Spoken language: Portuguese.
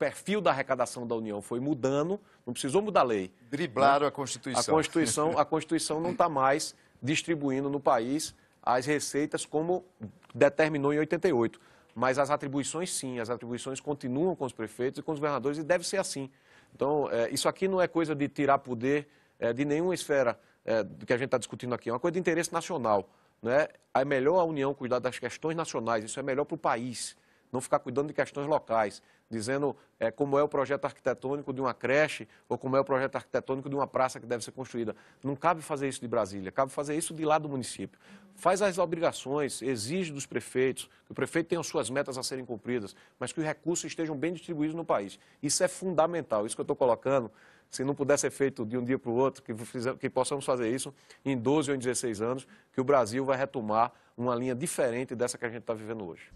perfil da arrecadação da União foi mudando, não precisou mudar a lei. Né? Driblaram né? a Constituição. A Constituição, a Constituição não está mais distribuindo no país as receitas como determinou em 88. Mas as atribuições, sim, as atribuições continuam com os prefeitos e com os governadores e deve ser assim. Então, é, isso aqui não é coisa de tirar poder é, de nenhuma esfera é, do que a gente está discutindo aqui, é uma coisa de interesse nacional. Né? É melhor a União cuidar das questões nacionais, isso é melhor para o país não ficar cuidando de questões locais, dizendo é, como é o projeto arquitetônico de uma creche ou como é o projeto arquitetônico de uma praça que deve ser construída. Não cabe fazer isso de Brasília, cabe fazer isso de lá do município. Faz as obrigações, exige dos prefeitos, que o prefeito tenha suas metas a serem cumpridas, mas que os recursos estejam bem distribuídos no país. Isso é fundamental, isso que eu estou colocando se não puder ser feito de um dia para o outro, que, que, possamos fazer isso em 12 ou em 16 anos, que o Brasil vai retomar uma linha diferente dessa que a gente está vivendo hoje.